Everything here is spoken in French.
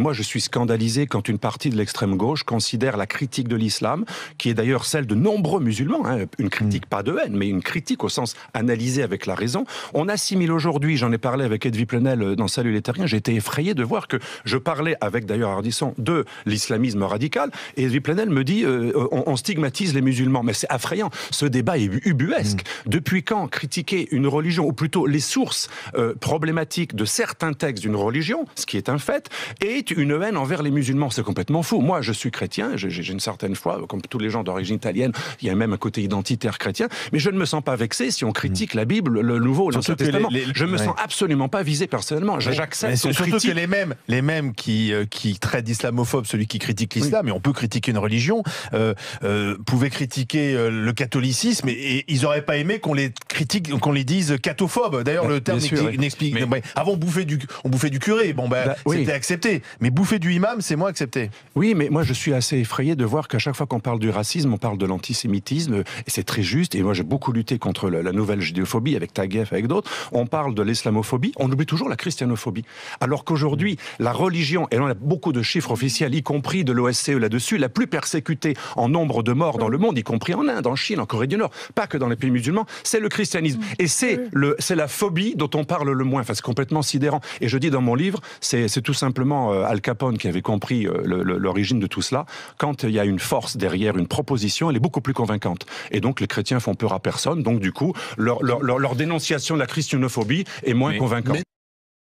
Moi, je suis scandalisé quand une partie de l'extrême gauche considère la critique de l'islam, qui est d'ailleurs celle de nombreux musulmans, hein, une critique mm. pas de haine, mais une critique au sens analysé avec la raison. On assimile aujourd'hui, j'en ai parlé avec Edwy Plenel euh, dans Salut les Terriens, j'étais effrayé de voir que je parlais avec d'ailleurs Ardisson de l'islamisme radical, et Edwy Plenel me dit euh, euh, on, stigmatise les musulmans, mais c'est effrayant, Ce débat est ubuesque. Mm. Depuis quand critiquer une religion, ou plutôt les sources problématiques de certains textes d'une religion, ce qui est un fait, est une haine envers les musulmans. C'est complètement faux. Moi, je suis chrétien, j'ai une certaine foi, comme tous les gens d'origine italienne, il y a même un côté identitaire chrétien, mais je ne me sens pas vexé si on critique la Bible, le Nouveau, l'Ancien Testament. Je me sens absolument pas visé personnellement. J'accepte. Surtout que les mêmes, les mêmes qui, euh, qui traitent d'islamophobe celui qui critique l'islam, et on peut critiquer une religion, euh, euh, pouvaient critiquer euh, le catholicisme, et, ils n'auraient pas aimé qu'on les critique, qu'on les dise catophobes. D'ailleurs, bah, le terme n'explique. avant, on bouffait du, on bouffait du curé. Bon, ben, bah, c'était accepté. Mais bouffer du imam, c'est moins accepté. Oui, mais moi je suis assez effrayé de voir qu'à chaque fois qu'on parle du racisme, on parle de l'antisémitisme, et c'est très juste. Et moi j'ai beaucoup lutté contre la, nouvelle judéophobie avec Taguieff, avec d'autres. On parle de l'islamophobie, on oublie toujours la christianophobie. Alors qu'aujourd'hui, la religion, et on a beaucoup de chiffres officiels, y compris de l'OSCE là-dessus, la plus persécutée en nombre de morts dans le monde, y compris en Inde, en Chine, en Corée du Nord, pas que dans les pays musulmans, c'est le christianisme. Mm. Et c'est le, c'est la phobie dont on parle le moins. c'est complètement sidérant. Et je dis dans mon livre, c'est, tout simplement euh, Al Capone qui avait compris euh, l'origine de tout cela. Quand il y a une force derrière une proposition, elle est beaucoup plus convaincante. Et donc les chrétiens font peur à personne. Donc du coup, leur, dénonciation de la christianophobie est moins convaincante.